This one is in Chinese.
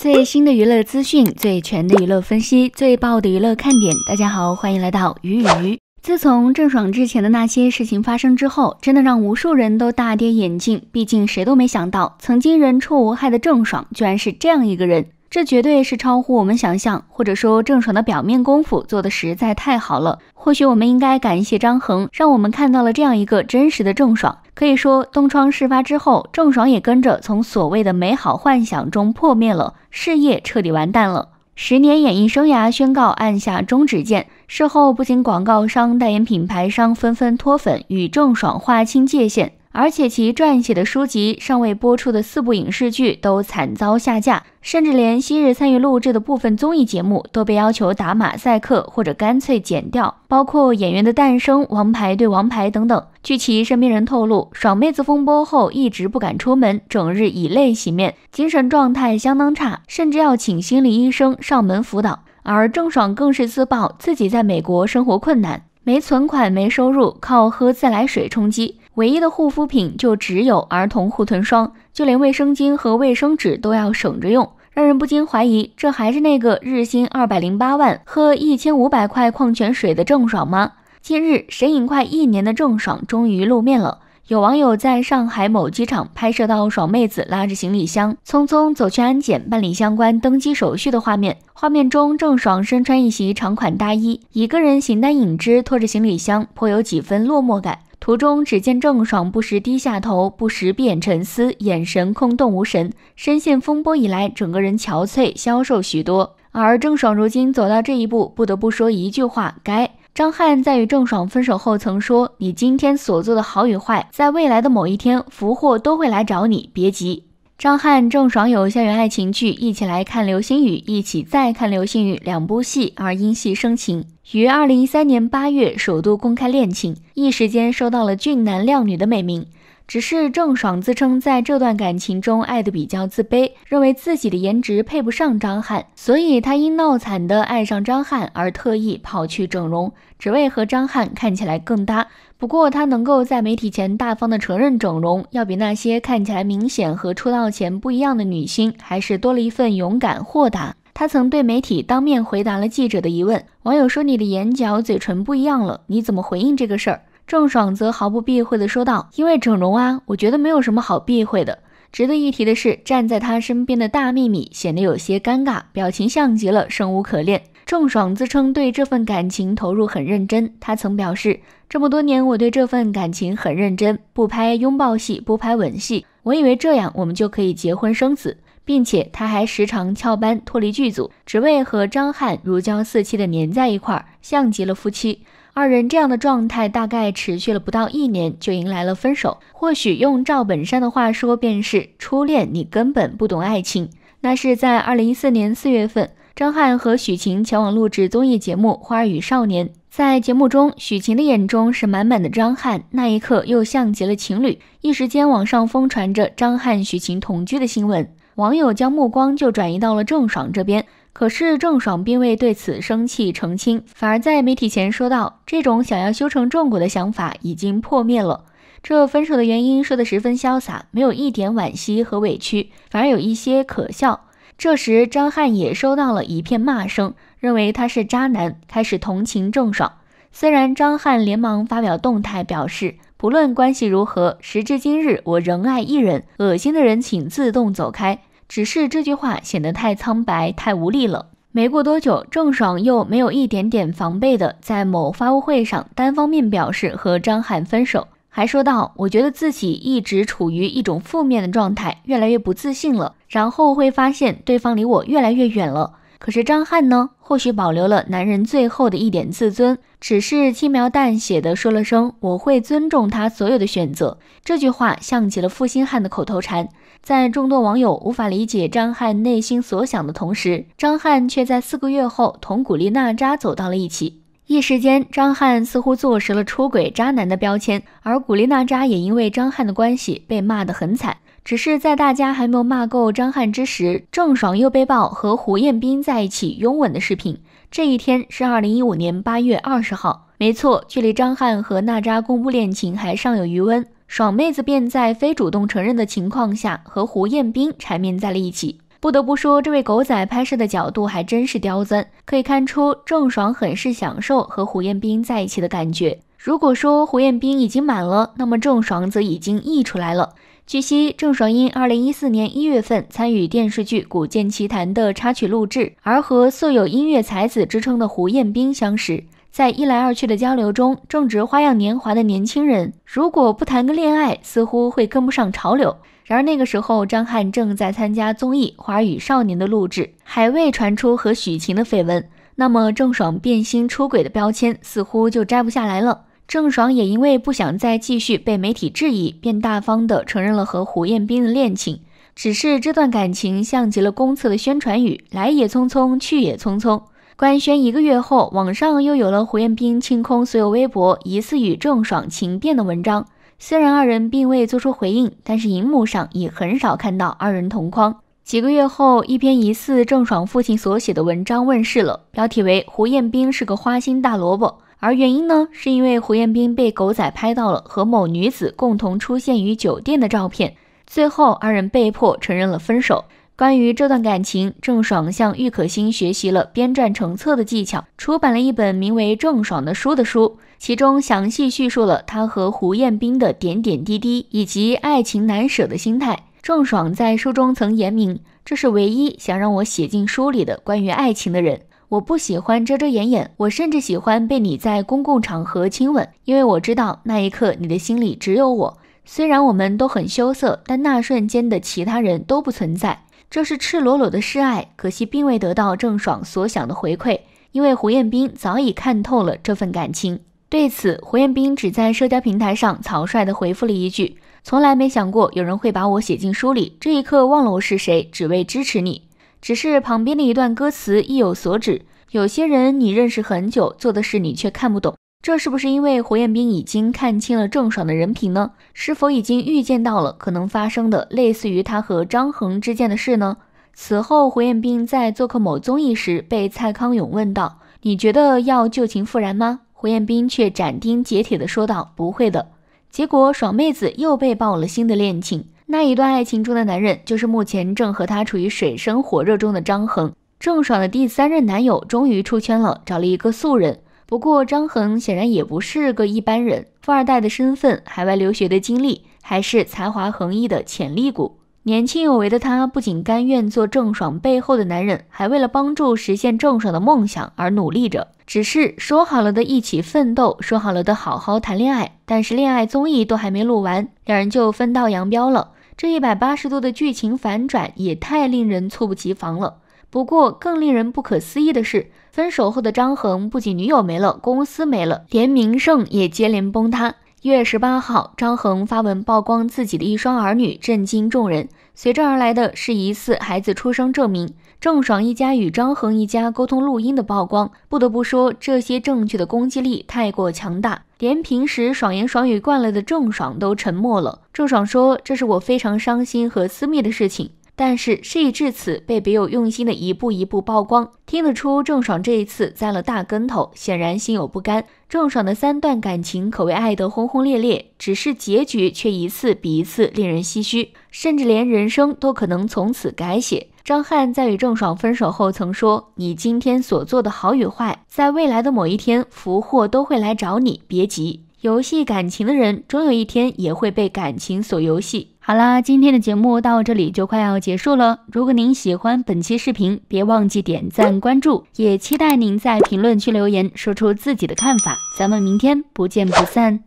最新的娱乐资讯，最全的娱乐分析，最爆的娱乐看点。大家好，欢迎来到鱼与鱼。自从郑爽之前的那些事情发生之后，真的让无数人都大跌眼镜。毕竟，谁都没想到，曾经人畜无害的郑爽，居然是这样一个人。这绝对是超乎我们想象，或者说郑爽的表面功夫做得实在太好了。或许我们应该感谢张恒，让我们看到了这样一个真实的郑爽。可以说，东窗事发之后，郑爽也跟着从所谓的美好幻想中破灭了，事业彻底完蛋了，十年演艺生涯宣告按下终止键。事后，不仅广告商、代言品牌商纷纷脱粉，与郑爽划清界限。而且其撰写的书籍、尚未播出的四部影视剧都惨遭下架，甚至连昔日参与录制的部分综艺节目都被要求打马赛克或者干脆剪掉，包括《演员的诞生》《王牌对王牌》等等。据其身边人透露，爽妹子风波后一直不敢出门，整日以泪洗面，精神状态相当差，甚至要请心理医生上门辅导。而郑爽更是自曝自己在美国生活困难，没存款、没收入，靠喝自来水充饥。唯一的护肤品就只有儿童护臀霜，就连卫生巾和卫生纸都要省着用，让人不禁怀疑，这还是那个日薪二百零八万、喝一千五百块矿泉水的郑爽吗？近日，神隐快一年的郑爽终于露面了。有网友在上海某机场拍摄到爽妹子拉着行李箱，匆匆走去安检办理相关登机手续的画面。画面中，郑爽身穿一袭长款大衣，一个人形单影只，拖着行李箱，颇有几分落寞感。途中只见郑爽不时低下头，不时闭眼沉思，眼神空洞无神。深陷风波以来，整个人憔悴消瘦许多。而郑爽如今走到这一步，不得不说一句话：该。张翰在与郑爽分手后曾说：“你今天所做的好与坏，在未来的某一天，福祸都会来找你，别急。”张翰、郑爽有校园爱情剧，一起来看《流星雨》，一起再看《流星雨》两部戏，而因戏生情，于二零一三年八月首度公开恋情，一时间收到了俊男靓女的美名。只是郑爽自称在这段感情中爱得比较自卑，认为自己的颜值配不上张翰，所以她因闹惨的爱上张翰而特意跑去整容，只为和张翰看起来更搭。不过她能够在媒体前大方的承认整容，要比那些看起来明显和出道前不一样的女星，还是多了一份勇敢豁达。她曾对媒体当面回答了记者的疑问，网友说你的眼角、嘴唇不一样了，你怎么回应这个事儿？郑爽则毫不避讳地说道：“因为整容啊，我觉得没有什么好避讳的。”值得一提的是，站在他身边的大幂幂显得有些尴尬，表情像极了生无可恋。郑爽自称对这份感情投入很认真，她曾表示：“这么多年，我对这份感情很认真，不拍拥抱戏，不拍吻戏，我以为这样我们就可以结婚生子。”并且他还时常翘班脱离剧组，只为和张翰如胶似漆的粘在一块儿，像极了夫妻。二人这样的状态大概持续了不到一年，就迎来了分手。或许用赵本山的话说，便是初恋，你根本不懂爱情。那是在二零一四年四月份，张翰和许晴前往录制综艺节目《花儿与少年》。在节目中，许晴的眼中是满满的张翰，那一刻又像极了情侣。一时间，网上疯传着张翰许晴同居的新闻，网友将目光就转移到了郑爽这边。可是郑爽并未对此生气澄清，反而在媒体前说道：“这种想要修成正果的想法已经破灭了。”这分手的原因说得十分潇洒，没有一点惋惜和委屈，反而有一些可笑。这时张翰也收到了一片骂声，认为他是渣男，开始同情郑爽。虽然张翰连忙发表动态表示：“不论关系如何，时至今日我仍爱一人。”恶心的人请自动走开。只是这句话显得太苍白、太无力了。没过多久，郑爽又没有一点点防备的，在某发布会上单方面表示和张翰分手，还说道：“我觉得自己一直处于一种负面的状态，越来越不自信了。然后会发现对方离我越来越远了。”可是张翰呢？或许保留了男人最后的一点自尊，只是轻描淡写的说了声：“我会尊重他所有的选择。”这句话像极了负心汉的口头禅。在众多网友无法理解张翰内心所想的同时，张翰却在四个月后同古力娜扎走到了一起。一时间，张翰似乎坐实了出轨渣男的标签，而古力娜扎也因为张翰的关系被骂得很惨。只是在大家还没有骂够张翰之时，郑爽又被曝和胡彦斌在一起拥吻的视频。这一天是二零一五年八月二十号，没错，距离张翰和娜扎公布恋情还尚有余温。爽妹子便在非主动承认的情况下和胡彦斌缠绵在了一起。不得不说，这位狗仔拍摄的角度还真是刁钻，可以看出郑爽很是享受和胡彦斌在一起的感觉。如果说胡彦斌已经满了，那么郑爽则已经溢出来了。据悉，郑爽因2014年1月份参与电视剧《古剑奇谭》的插曲录制而和素有音乐才子之称的胡彦斌相识。在一来二去的交流中，正值花样年华的年轻人，如果不谈个恋爱，似乎会跟不上潮流。然而那个时候，张翰正在参加综艺《花与少年》的录制，还未传出和许晴的绯闻，那么郑爽变心出轨的标签似乎就摘不下来了。郑爽也因为不想再继续被媒体质疑，便大方地承认了和胡彦斌的恋情。只是这段感情像极了公厕的宣传语，来也匆匆，去也匆匆。官宣一个月后，网上又有了胡彦斌清空所有微博，疑似与郑爽情变的文章。虽然二人并未做出回应，但是荧幕上已很少看到二人同框。几个月后，一篇疑似郑爽父亲所写的文章问世了，标题为“胡彦斌是个花心大萝卜”。而原因呢，是因为胡彦斌被狗仔拍到了和某女子共同出现于酒店的照片。最后，二人被迫承认了分手。关于这段感情，郑爽向郁可欣学习了编撰成册的技巧，出版了一本名为《郑爽的书》的书，其中详细叙述了她和胡彦斌的点点滴滴以及爱情难舍的心态。郑爽在书中曾言明：“这是唯一想让我写进书里的关于爱情的人。我不喜欢遮遮掩掩，我甚至喜欢被你在公共场合亲吻，因为我知道那一刻你的心里只有我。虽然我们都很羞涩，但那瞬间的其他人都不存在。”这是赤裸裸的示爱，可惜并未得到郑爽所想的回馈，因为胡彦斌早已看透了这份感情。对此，胡彦斌只在社交平台上草率的回复了一句：“从来没想过有人会把我写进书里，这一刻忘了我是谁，只为支持你。”只是旁边的一段歌词意有所指：有些人你认识很久，做的事你却看不懂。这是不是因为胡彦斌已经看清了郑爽的人品呢？是否已经预见到了可能发生的类似于他和张恒之间的事呢？此后，胡彦斌在做客某综艺时，被蔡康永问道：“你觉得要旧情复燃吗？”胡彦斌却斩钉截铁的说道：“不会的。”结果，爽妹子又被爆了新的恋情。那一段爱情中的男人，就是目前正和他处于水深火热中的张恒。郑爽的第三任男友终于出圈了，找了一个素人。不过，张恒显然也不是个一般人，富二代的身份、海外留学的经历，还是才华横溢的潜力股。年轻有为的他，不仅甘愿做郑爽背后的男人，还为了帮助实现郑爽的梦想而努力着。只是说好了的一起奋斗，说好了的好好谈恋爱，但是恋爱综艺都还没录完，两人就分道扬镳了。这一百八十度的剧情反转也太令人猝不及防了。不过，更令人不可思议的是，分手后的张恒不仅女友没了，公司没了，连名声也接连崩塌。一月十八号，张恒发文曝光自己的一双儿女，震惊众人。随之而来的，是疑似孩子出生证明、郑爽一家与张恒一家沟通录音的曝光。不得不说，这些证据的攻击力太过强大，连平时爽言爽语惯了的郑爽都沉默了。郑爽说：“这是我非常伤心和私密的事情。”但是事已至此，被别有用心的一步一步曝光，听得出郑爽这一次栽了大跟头，显然心有不甘。郑爽的三段感情可谓爱得轰轰烈烈，只是结局却一次比一次令人唏嘘，甚至连人生都可能从此改写。张翰在与郑爽分手后曾说：“你今天所做的好与坏，在未来的某一天福祸都会来找你，别急，游戏感情的人，终有一天也会被感情所游戏。”好啦，今天的节目到这里就快要结束了。如果您喜欢本期视频，别忘记点赞、关注，也期待您在评论区留言，说出自己的看法。咱们明天不见不散。